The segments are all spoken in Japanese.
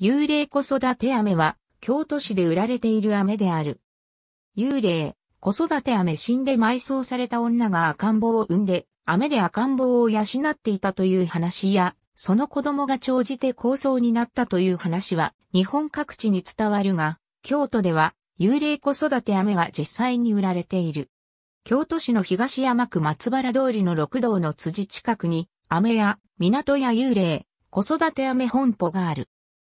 幽霊子育て飴は、京都市で売られている飴である。幽霊、子育て飴死んで埋葬された女が赤ん坊を産んで、飴で赤ん坊を養っていたという話や、その子供が長じて抗争になったという話は、日本各地に伝わるが、京都では、幽霊子育て飴が実際に売られている。京都市の東山区松原通りの六道の辻近くに、飴や、港や幽霊、子育て飴本舗がある。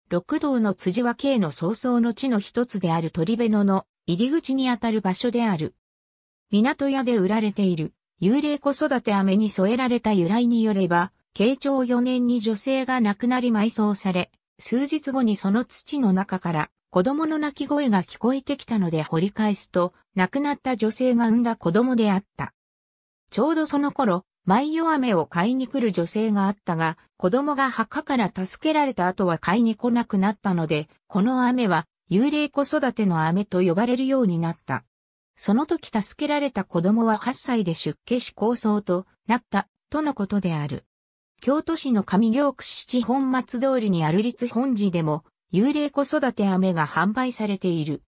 六道の辻は慶の早々の地の一つである鳥辺野の入り口にあたる場所である。港屋で売られている幽霊子育て飴に添えられた由来によれば、慶長4年に女性が亡くなり埋葬され、数日後にその土の中から子供の泣き声が聞こえてきたので掘り返すと、亡くなった女性が産んだ子供であった。ちょうどその頃、毎夜飴を買いに来る女性があったが、子供が墓から助けられた後は買いに来なくなったので、この飴は幽霊子育ての飴と呼ばれるようになった。その時助けられた子供は8歳で出家し構想となった、とのことである。京都市の上京区七本松通りにある立本寺でも、幽霊子育て飴が販売されている。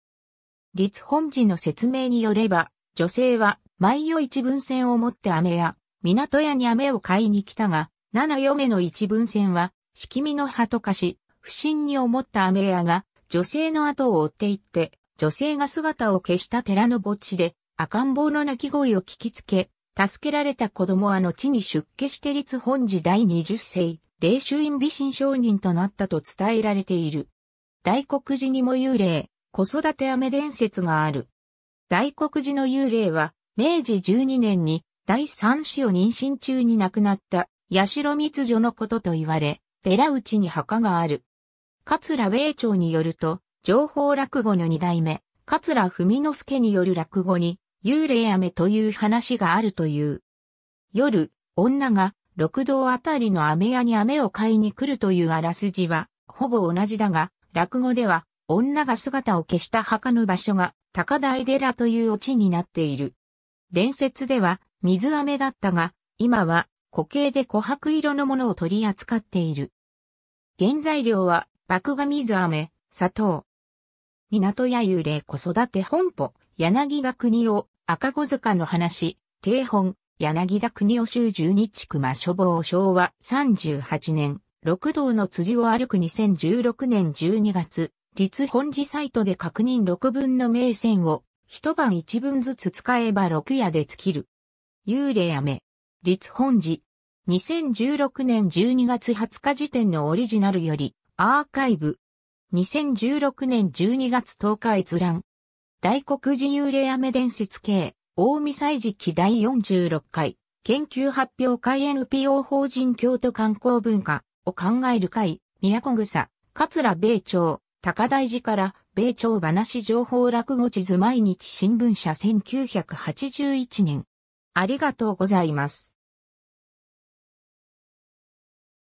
立本寺の説明によれば、女性は毎夜一文銭を持って飴や港屋に飴を買いに来たが、七嫁の一文船は、しきみの葉と化し、不審に思った飴屋が、女性の後を追って行って、女性が姿を消した寺の墓地で、赤ん坊の泣き声を聞きつけ、助けられた子供は後に出家して立本寺第20世、霊衆院美神商人となったと伝えられている。大黒寺にも幽霊、子育て飴伝説がある。大黒寺の幽霊は、明治12年に第三子を妊娠中に亡くなった、八代密女のことと言われ、寺内に墓がある。桂米朝によると、情報落語の二代目、桂文之助による落語に、幽霊飴という話があるという。夜、女が、六道あたりの飴屋に飴を買いに来るというあらすじは、ほぼ同じだが、落語では、女が姿を消した墓の場所が、高台寺というオチになっている。伝説では、水飴だったが、今は固形で琥珀色のものを取り扱っている。原材料は、麦芽水飴、砂糖。港や幽霊子育て本舗、柳田国を、赤子塚の話、定本、柳田国を州十二地区間処房。昭和38年、六道の辻を歩く2016年12月、立本寺サイトで確認六分の名線を、一晩一分ずつ使えば六夜で尽きる。幽霊飴、立本寺。2016年12月20日時点のオリジナルより、アーカイブ。2016年12月10日閲覧。大黒寺幽霊飴伝説系、大見祭時期第46回、研究発表会 NPO 法人京都観光文化を考える会、宮古草、桂米朝、高台寺から、米朝話情報落語地図毎日新聞社1981年。ありがとうございます。